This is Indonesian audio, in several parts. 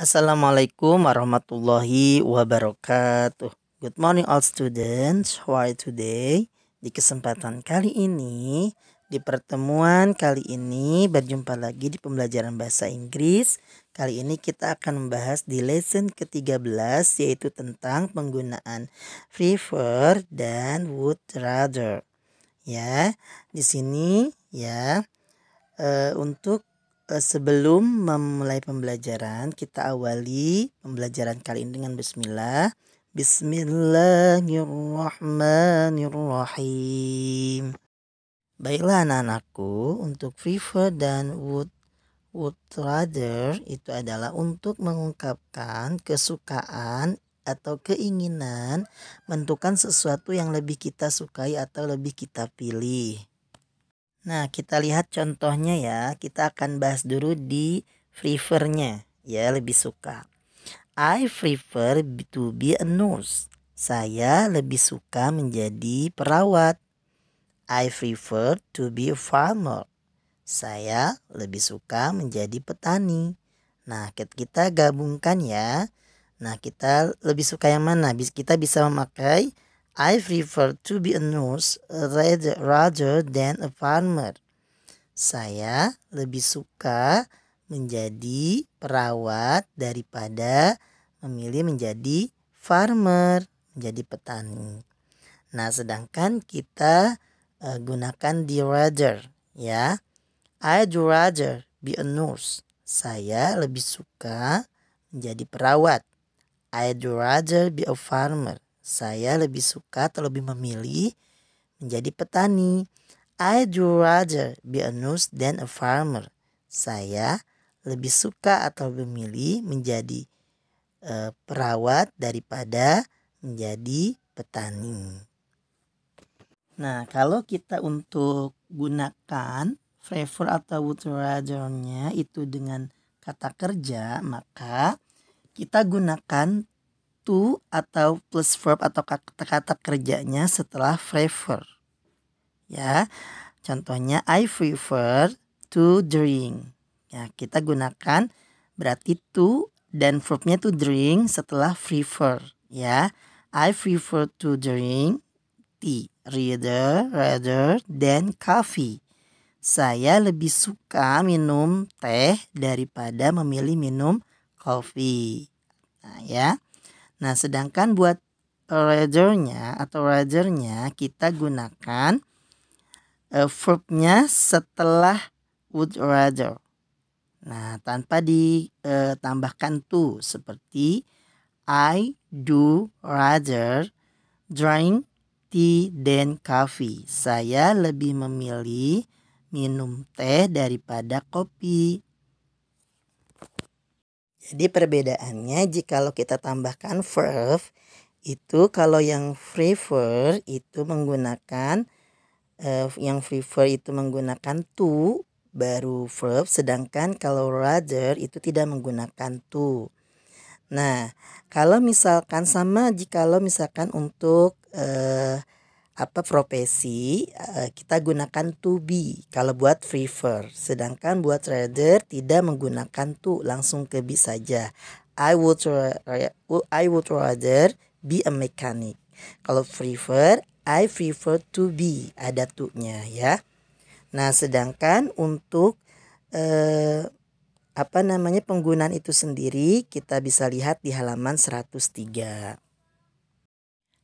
Assalamualaikum warahmatullahi wabarakatuh. Good morning all students. Why today? Di kesempatan kali ini, di pertemuan kali ini berjumpa lagi di pembelajaran bahasa Inggris. Kali ini kita akan membahas di lesson ke-13 yaitu tentang penggunaan prefer dan would rather. Ya, di sini ya Uh, untuk Eh, sebelum memulai pembelajaran, kita awali pembelajaran kali ini dengan bismillah. Bismillahirrahmanirrahim. Baiklah anak-anakku, untuk prefer dan would would rather itu adalah untuk mengungkapkan kesukaan atau keinginan menentukan sesuatu yang lebih kita sukai atau lebih kita pilih. Nah, kita lihat contohnya ya. Kita akan bahas dulu di prefernya ya, lebih suka. I prefer to be a nurse. Saya lebih suka menjadi perawat. I prefer to be a farmer. Saya lebih suka menjadi petani. Nah, kita gabungkan ya. Nah, kita lebih suka yang mana? Kita bisa memakai I prefer to be a nurse rather, rather than a farmer. Saya lebih suka menjadi perawat daripada memilih menjadi farmer, menjadi petani. Nah, sedangkan kita uh, gunakan the rather ya. I'd rather be a nurse. Saya lebih suka menjadi perawat. I'd rather be a farmer saya lebih suka atau lebih memilih menjadi petani. I'd rather be a nurse than a farmer. Saya lebih suka atau lebih memilih menjadi uh, perawat daripada menjadi petani. Nah, kalau kita untuk gunakan prefer atau would rather-nya itu dengan kata kerja, maka kita gunakan to atau plus verb atau kata-kata kerjanya setelah prefer. Ya. Contohnya I prefer to drink. Ya, kita gunakan berarti to dan verbnya to drink setelah prefer ya. I prefer to drink tea rather rather than coffee. Saya lebih suka minum teh daripada memilih minum kopi. Nah, ya. Nah, sedangkan buat ledgernya atau ledgernya kita gunakan uh, verbnya setelah would rather. Nah, tanpa ditambahkan e, to seperti I do rather drink tea than coffee. Saya lebih memilih minum teh daripada kopi. Jadi perbedaannya jikalau kita tambahkan verb itu kalau yang free verb itu menggunakan uh, yang free verb itu menggunakan to baru verb sedangkan kalau rather itu tidak menggunakan to. Nah, kalau misalkan sama jikalau misalkan untuk uh, apa profesi eh, kita gunakan to be kalau buat prefer sedangkan buat trader tidak menggunakan to langsung ke be saja I would I would rather be a mechanic kalau prefer I prefer to be ada to-nya ya nah sedangkan untuk eh, apa namanya penggunaan itu sendiri kita bisa lihat di halaman 103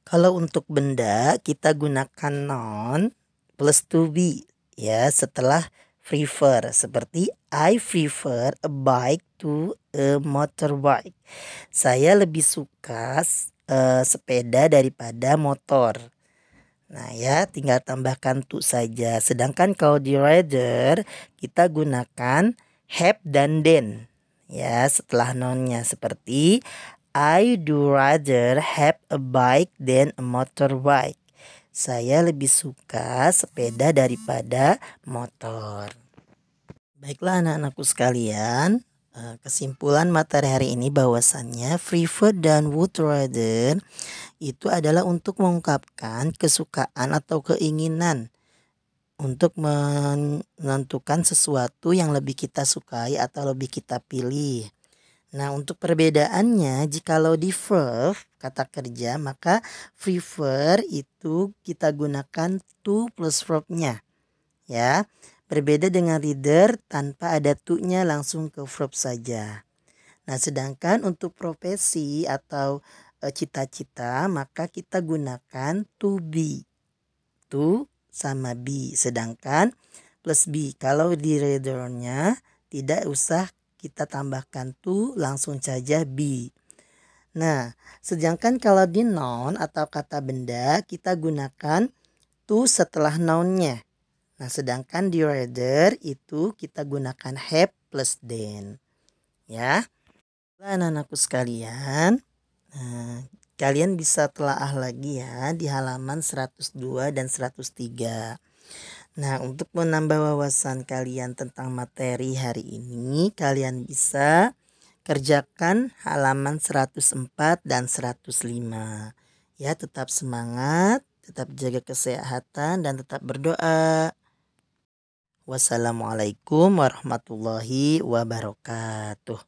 kalau untuk benda kita gunakan non plus to be ya setelah prefer seperti I prefer a bike to a motorbike. Saya lebih suka uh, sepeda daripada motor. Nah ya tinggal tambahkan to saja. Sedangkan kalau di rider kita gunakan have dan then ya setelah nonnya seperti I do rather have a bike than a motorbike. Saya lebih suka sepeda daripada motor. Baiklah anak-anakku sekalian, eh, kesimpulan materi hari ini bahwasannya prefer dan would rather itu adalah untuk mengungkapkan kesukaan atau keinginan untuk menentukan sesuatu yang lebih kita sukai atau lebih kita pilih. Nah, untuk perbedaannya, jikalau di verb, kata kerja, maka prefer itu kita gunakan to plus verbnya Ya, berbeda dengan reader tanpa ada to-nya langsung ke verb saja. Nah, sedangkan untuk profesi atau eh, cita-cita, e, maka kita gunakan to be. To sama be. Sedangkan plus be, kalau di readernya tidak usah kita tambahkan to langsung saja be. Nah, sedangkan kalau di noun atau kata benda kita gunakan to setelah nounnya. Nah, sedangkan di rather itu kita gunakan have plus then. Ya. Anak-anakku sekalian, nah, kalian bisa telaah lagi ya di halaman 102 dan 103. Nah, untuk menambah wawasan kalian tentang materi hari ini, kalian bisa kerjakan halaman 104 dan 105. Ya, tetap semangat, tetap jaga kesehatan dan tetap berdoa. Wassalamualaikum warahmatullahi wabarakatuh.